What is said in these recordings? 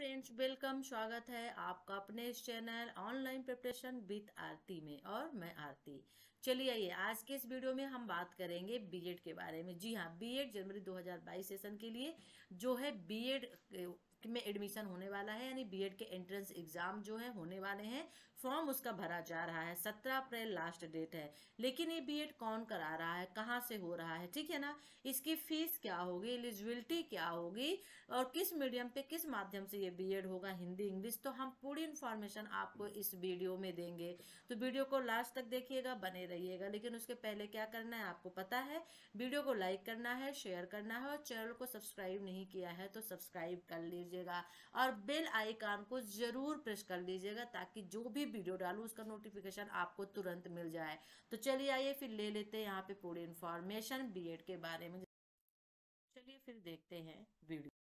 Friends welcome स्वागत है आपका अपने इस channel online preparation with Aarti में और मैं आरती चलिए आइए आज के इस वीडियो में हम बात करेंगे बीएड के बारे में जी हाँ बीएड जनवरी 2022 सेशन के लिए जो है बीएड में एडमिशन होने वाला है यानी बीएड के एंट्रेंस एग्जाम जो है होने वाले हैं फॉर्म उसका भरा जा रहा है सत्रह अप्रैल लास्ट डेट है लेकिन ये बीएड कौन करा रहा है कहाँ से हो रहा है ठीक है ना इसकी फीस क्या होगी एलिजिबिलिटी क्या होगी और किस मीडियम पे किस माध्यम से ये बीएड होगा हिंदी इंग्लिश तो हम पूरी इन्फॉर्मेशन आपको इस वीडियो में देंगे तो वीडियो को लास्ट तक देखिएगा बने रहिएगा लेकिन उसके पहले क्या करना है आपको पता है वीडियो को लाइक करना है शेयर करना है और चैनल को सब्सक्राइब नहीं किया है तो सब्सक्राइब कर लीजिए दीजिएगा और बेल आइकन को ज़रूर प्रेस कर लीजिएगा ताकि जो भी वीडियो डालू उसका नोटिफिकेशन आपको तुरंत मिल जाए तो चलिए आइए फिर ले लेते हैं यहाँ पे पूरी इन्फॉर्मेशन बी के बारे में चलिए फिर देखते हैं वीडियो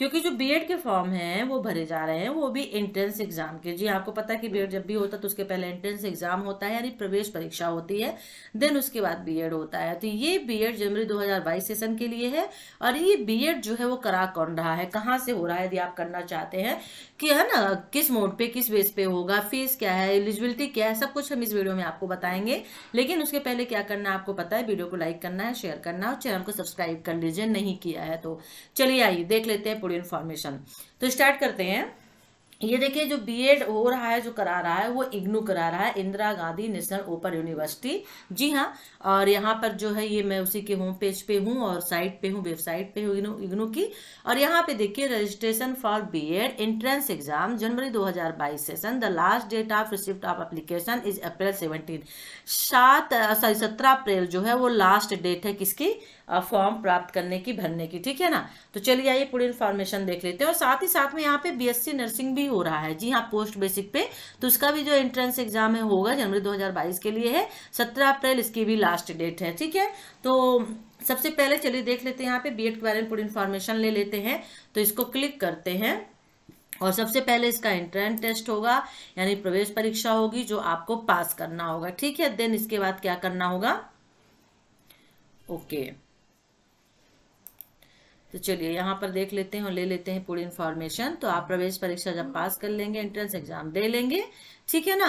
क्योंकि जो बी के फॉर्म हैं वो भरे जा रहे हैं वो भी एंट्रेंस एग्जाम के जी आपको पता है कि बी जब भी होता है तो उसके पहले एंट्रेंस एग्जाम होता है यानी प्रवेश परीक्षा होती है देन उसके बाद बी होता है तो ये बी जनवरी 2022 सेशन के लिए है और ये बी जो है वो करा कौन रहा है कहाँ से हो रहा है यदि आप करना चाहते हैं कि है ना किस मोड पे किस बेस पे होगा फीस क्या है एलिजिबिलिटी क्या है सब कुछ हम इस वीडियो में आपको बताएंगे लेकिन उसके पहले क्या करना है आपको पता है वीडियो को लाइक करना है शेयर करना है और चैनल को सब्सक्राइब कर लीजिए नहीं किया है तो चलिए आइए देख लेते हैं थोड़ी इन्फॉर्मेशन तो स्टार्ट करते हैं ये देखिए जो बीएड हो रहा है जो करा रहा है वो इग्नू करा रहा है Indira Gandhi national open university जी हाँ और यहाँ पर जो है ये मैं उसी के होम पेज पे हूँ और साइट पे हूँ वेबसाइट पे हूँ इग्नू की और यहाँ पे देखिए registration for BEd entrance exam January 2022 session the last date of receipt of application is April seventeen सात सॉरी सत्रह अप्रैल जो है वो लास्ट डेट है किसकी फॉर्म प्राप्त करने की भरने की ठीक है ना तो चलिए आइए पूरी इन्फॉर्मेशन देख लेते हैं और साथ ही साथ में यहाँ पे बीएससी नर्सिंग भी हो रहा है जी हाँ पोस्ट बेसिक पे तो उसका भी जो एंट्रेंस एग्जाम है होगा जनवरी 2022 के लिए है 17 अप्रैल इसकी भी लास्ट डेट है ठीक है तो सबसे पहले चलिए देख लेते हैं यहाँ पे एड के बारे में पूरी इन्फॉर्मेशन ले लेते हैं तो इसको क्लिक करते हैं और सबसे पहले इसका एंट्रेंस टेस्ट होगा यानी प्रवेश परीक्षा होगी जो आपको पास करना होगा ठीक है देन इसके बाद क्या करना होगा ओके okay. तो चलिए यहाँ पर देख लेते हैं और ले लेते हैं पूरी इन्फॉर्मेशन तो आप प्रवेश परीक्षा जब पास कर लेंगे एंट्रेंस एग्जाम दे लेंगे ठीक है ना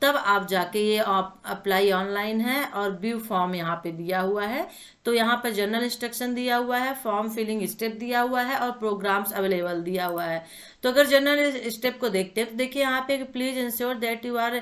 तब आप जाके ये आप अप्लाई ऑनलाइन है और व्यू फॉर्म यहाँ पे दिया हुआ है तो यहाँ पर जनरल इंस्ट्रक्शन दिया हुआ है फॉर्म फिलिंग स्टेप दिया हुआ है और प्रोग्राम्स अवेलेबल दिया हुआ है तो अगर जनरल स्टेप को देखते हैं तो देखिए यहाँ पे please ensure that you are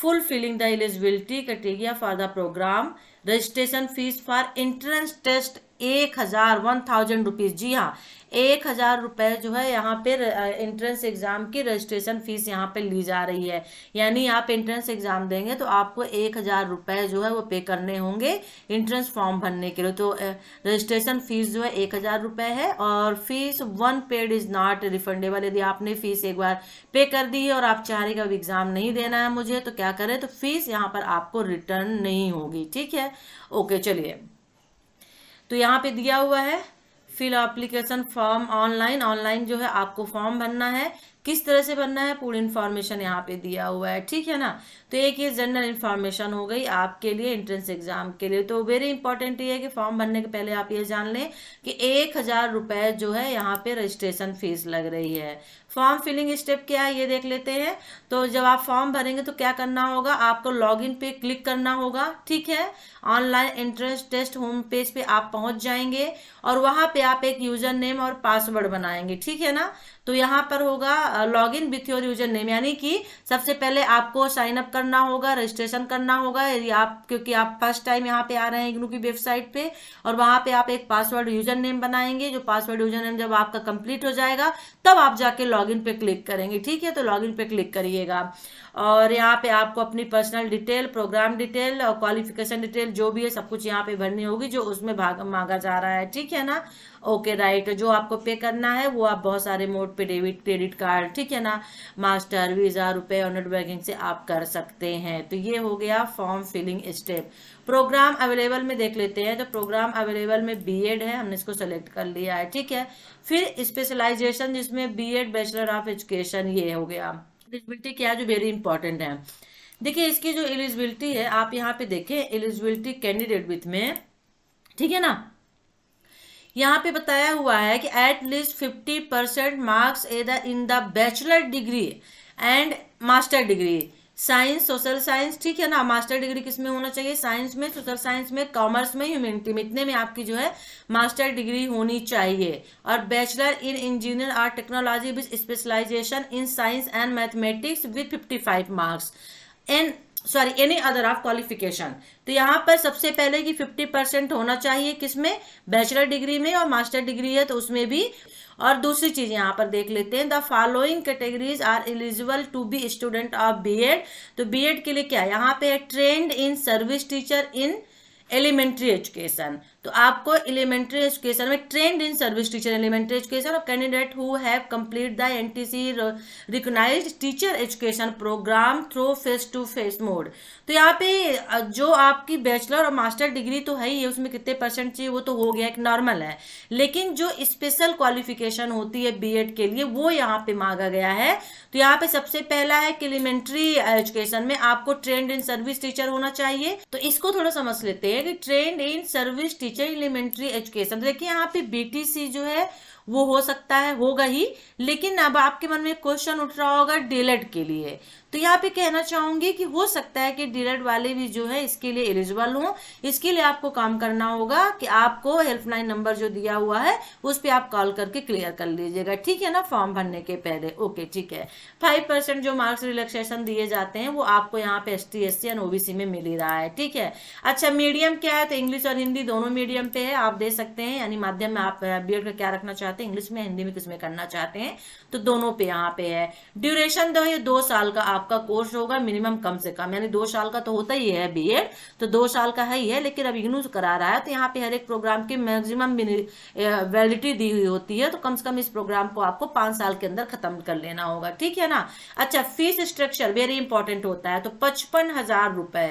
fulfilling the eligibility criteria for the programme registration fees for entrance test एक हज़ार वन थाउजेंड रुपीज़ जी हाँ एक हज़ार रुपये जो है यहाँ पे एंट्रेंस एग्ज़ाम की रजिस्ट्रेशन फ़ीस यहाँ पे ली जा रही है यानी आप एंट्रेंस एग्ज़ाम देंगे तो आपको एक हज़ार रुपये जो है वो पे करने होंगे एंट्रेंस फॉर्म भरने के लिए तो रजिस्ट्रेशन फ़ीस जो है एक हज़ार रुपये है और fees once paid is not refundable यदि आपने फ़ीस एक बार पे कर दी है और आप चाह रहे कि अब एग्ज़ाम नहीं देना है मुझे तो क्या करें तो फ़ीस यहाँ पर आपको रिटर्न नहीं होगी ठीक है ओके चलिए तो यहाँ पे दिया हुआ है fill application form online online जो है आपको फॉर्म भरना है किस तरह से बनना है पूरी इन्फॉर्मेशन यहाँ पे दिया हुआ है ठीक है ना तो एक ये जनरल इन्फॉर्मेशन हो गई आपके लिए एंट्रेंस एग्जाम के लिए तो वेरी इंपॉर्टेंट ये है कि फॉर्म भरने के पहले आप ये जान लें कि एक हज़ार रुपये जो है यहाँ पे रजिस्ट्रेशन फीस लग रही है फॉर्म फिलिंग स्टेप क्या है ये देख लेते हैं तो जब आप फॉर्म भरेंगे तो क्या करना होगा आपको लॉगिन पे क्लिक करना होगा ठीक है online entrance test home page पे आप पहुंच जाएंगे और वहां पे आप एक यूजर नेम और पासवर्ड बनाएंगे ठीक है ना तो यहाँ पर होगा log in with your user name यानी कि सबसे पहले आपको साइन अप करना होगा रजिस्ट्रेशन करना होगा यदि आप क्योंकि आप फर्स्ट टाइम यहाँ पे आ रहे हैं इग्नू की वेबसाइट पे और वहाँ पे आप एक पासवर्ड यूजर नेम बनाएंगे जो पासवर्ड यूजर नेम जब आपका कंप्लीट हो जाएगा तब आप जाके लॉग इन पे क्लिक करेंगे ठीक है तो लॉग इन पे क्लिक करिएगा और यहाँ पे आपको अपनी पर्सनल डिटेल प्रोग्राम डिटेल और क्वालिफिकेशन डिटेल जो भी है सब कुछ यहाँ पे भरनी होगी जो उसमें भाग मांगा जा रहा है ठीक है ना ओके राइट जो आपको पे करना है वो आप बहुत सारे मोड पे डेबिट क्रेडिट कार्ड ट्रायल ठीक है ना मास्टर वीज़ा रुपए और नेट बैंकिंग से आप कर सकते हैं तो ये हो गया form filling step programme available में देख लेते हैं तो प्रोग्राम अवेलेबल में बीएड है हमने इसको सेलेक्ट कर लिया है ठीक है फिर स्पेशलाइजेशन जिसमें बीएड बैचलर ऑफ एजुकेशन ये हो गया एलिजिबिलिटी क्या है जो वेरी इंपॉर्टेंट है देखिए इसकी जो एलिजिबिलिटी है आप यहाँ पे देखें एलिजिबिलिटी कैंडिडेट विथ में ठीक है ना यहाँ पे बताया हुआ है कि at least fifty percent marks in the bachelor degree and master degree science social science ठीक है ना मास्टर डिग्री किस में होना चाहिए साइंस में सोशल साइंस में कॉमर्स में ह्यूमिनिटी में इतने में आपकी जो है मास्टर डिग्री होनी चाहिए और बैचलर इन इंजीनियर और technology with specialisation in science and mathematics with 55 marks and sorry any other of qualification तो यहाँ पर सबसे पहले कि 50 परसेंट होना चाहिए किसमें बैचलर डिग्री में और मास्टर डिग्री है तो उसमें भी और दूसरी चीज यहाँ पर देख लेते हैं the following categories are eligible to be student of BEd तो बीएड के लिए क्या यहाँ पे trained in service teacher in elementary education तो आपको एलिमेंट्री एजुकेशन में trained in service teacher elementary education और candidate who have complete the NTC recognised teacher education programme through face to face mode तो यहाँ पे जो आपकी बैचलर और मास्टर डिग्री तो है ही है उसमें कितने परसेंट चाहिए वो तो हो गया एक नॉर्मल है लेकिन जो स्पेशल क्वालिफिकेशन होती है एड के लिए वो यहाँ पे मांगा गया है तो यहाँ पे सबसे पहला है कि एलिमेंट्री एजुकेशन में आपको ट्रेंड इन सर्विस टीचर होना चाहिए तो इसको थोड़ा समझ लेते हायर trained in service teacher elementary education देखिए यहाँ पे बीटीसी जो है वो हो सकता है होगा ही लेकिन अब आपके मन में क्वेश्चन उठ रहा होगा डीलेट e के लिए तो यहाँ पे कहना चाहूंगी कि हो सकता है कि डीरेड वाले भी जो है इसके लिए एलिजिबल हो इसके लिए आपको काम करना होगा कि आपको हेल्पलाइन नंबर जो दिया हुआ है उस पर आप कॉल करके क्लियर कर लीजिएगा ठीक है ना फॉर्म भरने के पहले ओके ठीक है फाइव परसेंट जो मार्क्स रिलैक्सेशन दिए जाते हैं वो आपको यहाँ पे S T S C and OBC में मिल ही रहा है ठीक है अच्छा मीडियम क्या है तो इंग्लिश और हिंदी दोनों मीडियम पे है आप दे सकते हैं यानी माध्यम में आप बी uh, का क्या रखना चाहते हैं इंग्लिश में हिंदी में किस में करना चाहते हैं तो दोनों पे यहाँ पे है ड्यूरेशन दो ये दो साल का आप आपका कोर्स होगा मिनिमम कम से कम यानी दो साल का तो होता ही है बी तो दो साल का है ही है लेकिन अब इग्नू करा रहा है तो यहाँ पे हर एक प्रोग्राम की मैक्सिमम वैलिडिटी दी हुई होती है तो कम से कम इस प्रोग्राम को आपको पांच साल के अंदर खत्म कर लेना होगा ठीक है ना अच्छा फीस स्ट्रक्चर वेरी इंपॉर्टेंट होता है तो पचपन हजार रुपए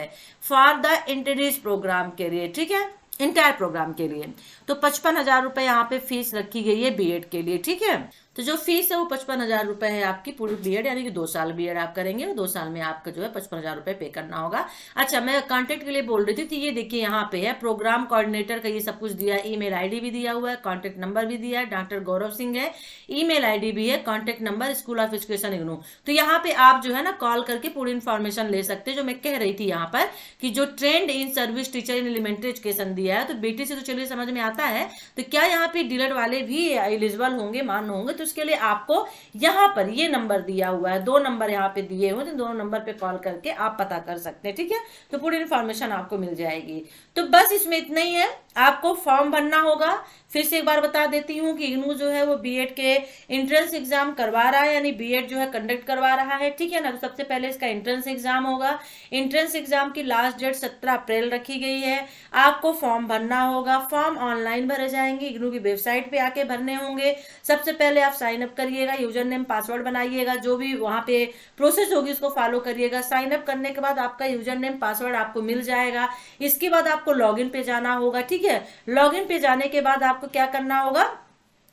फॉर द इंटरनेट प्रोग्राम के लिए ठीक है इंटायर प्रोग्राम के लिए तो पचपन हजार रुपए यहाँ पे फीस रखी गई है बीएड के लिए ठीक है तो जो फीस है वो पचपन हजार रुपये है आपकी पूरी बीएड यानी कि दो साल बीएड आप करेंगे दो साल में आपका जो है पचपन हजार रुपये पे करना होगा अच्छा मैं कॉन्टेक्ट के लिए बोल रही थी तो ये देखिए यहाँ पे है प्रोग्राम कोऑर्डिनेटर का ये सब कुछ दिया है ईमेल आईडी भी दिया हुआ है कॉन्टेक्ट नंबर भी दिया है डॉक्टर गौरव सिंह है आई डी भी है contact number school of education IGNOU तो यहाँ पे आप जो है ना कॉल करके पूरी इन्फॉर्मेशन ले सकते हैं जो मैं कह रही थी यहाँ पर कि जो trained in service teacher in elementary education दिया है तो बेटी से तो चलिए समझ में आता है तो क्या यहाँ पे डीलर वाले भी एलिजिबल होंगे मान होंगे तो तो उसके लिए आपको यहाँ पर ये नंबर दिया हुआ है दो नंबर यहाँ पे दिए हुए हैं तो दोनों नंबर पे कॉल करके आप पता कर सकते हैं ठीक है तो पूरी इन्फॉर्मेशन आपको मिल जाएगी तो बस इसमें इतना ही है आपको फॉर्म भरना होगा फिर से एक बार बता देती हूँ कि इनू जो है वो बी के एंट्रेंस एग्जाम करवा रहा है यानी बी जो है कंडक्ट करवा रहा है ठीक है ना तो सबसे पहले इसका एंट्रेंस एग्जाम होगा एंट्रेंस एग्जाम की लास्ट डेट सत्रह अप्रैल रखी गई है आपको फॉर्म भरना होगा फॉर्म ऑनलाइन भरे जाएंगे इग्नू की वेबसाइट पे आके भरने होंगे सबसे पहले आप आप साइन अप करिएगा यूजर नेम पासवर्ड बनाइएगा जो भी वहाँ पे प्रोसेस होगी उसको फॉलो करिएगा साइन अप करने के बाद आपका यूजर नेम पासवर्ड आपको मिल जाएगा इसके बाद आपको लॉगिन पे जाना होगा ठीक है लॉगिन पे जाने के बाद आपको क्या करना होगा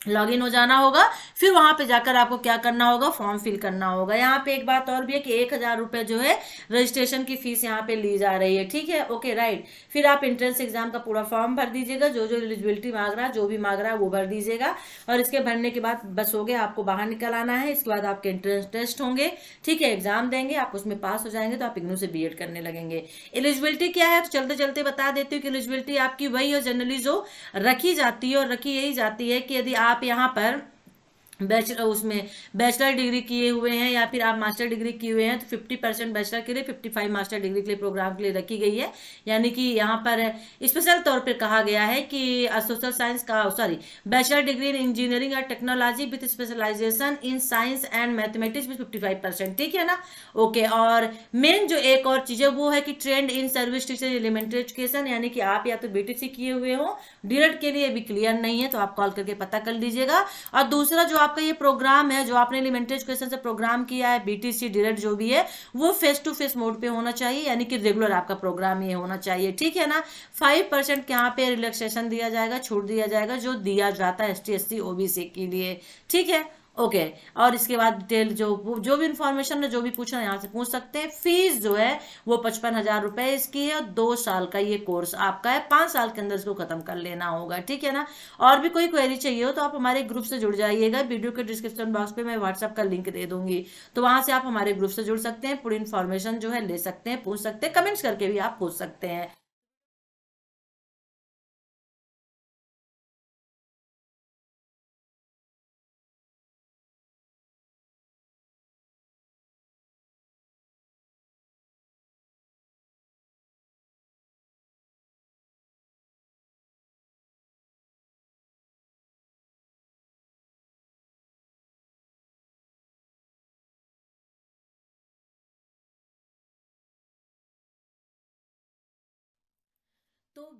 लॉगिन हो जाना होगा फिर वहां पे जाकर आपको क्या करना होगा फॉर्म फिल करना होगा यहाँ पे एक बात और भी है कि एक हजार रुपये जो है रजिस्ट्रेशन की फीस यहाँ पे ली जा रही है ठीक है ओके राइट फिर आप एंट्रेंस एग्जाम का पूरा फॉर्म भर दीजिएगा जो जो एलिजिबिलिटी मांग रहा है जो भी मांग रहा है वो भर दीजिएगा और इसके भरने के बाद बस हो गया आपको बाहर निकल आना है इसके बाद आपके एंट्रेंस टेस्ट होंगे ठीक है एग्जाम देंगे आप उसमें पास हो जाएंगे तो आप इग्नू से बी करने लगेंगे एलिजिबिलिटी क्या है तो चलते चलते बता देती हूँ कि एलिजिबिलिटी आपकी वही है जनरली जो रखी जाती है और रखी यही जाती है कि यदि आप आप यहाँ पर बैचलर उसमें बैचलर डिग्री किए हुए हैं या फिर आप मास्टर डिग्री किए हुए हैं तो फिफ्टी परसेंट बैचलर के लिए फिफ्टी फाइव मास्टर डिग्री के लिए प्रोग्राम के लिए रखी गई है यानी कि यहाँ पर स्पेशल तौर पर कहा गया है कि सोशल साइंस का sorry bachelor degree in engineering और technology with specialisation in science and mathematics with fifty ठीक है ना ओके और मेन जो एक और चीज़ है वो है कि trained in service teacher elementary education यानी कि आप या तो बी किए हुए हो डी के लिए अभी क्लियर नहीं है तो आप कॉल करके पता कर लीजिएगा और दूसरा जो आप आपका ये प्रोग्राम है जो आपने एलिमेंट्री क्वेश्चन से प्रोग्राम किया है बीटीसी डिरेक्ट जो भी है वो फेस टू फेस मोड पे होना चाहिए यानी कि रेगुलर आपका प्रोग्राम ये होना चाहिए ठीक है ना फाइव परसेंट यहाँ पे रिलैक्सेशन दिया जाएगा छूट दिया जाएगा जो दिया जाता है एस टी के लिए ठीक है ओके okay. और इसके बाद डिटेल जो जो भी इंफॉर्मेशन है जो भी पूछना है यहाँ से पूछ सकते हैं फीस जो है वो पचपन हजार रुपए इसकी है और दो साल का ये कोर्स आपका है पांच साल के अंदर इसको खत्म कर लेना होगा ठीक है ना और भी कोई क्वेरी चाहिए हो तो आप हमारे ग्रुप से जुड़ जाइएगा वीडियो के डिस्क्रिप्शन बॉक्स पे मैं व्हाट्सअप का लिंक दे दूंगी तो वहां से आप हमारे ग्रुप से जुड़ सकते हैं पूरी इन्फॉर्मेशन जो है ले सकते हैं पूछ सकते हैं कमेंट्स करके भी आप पूछ सकते हैं तो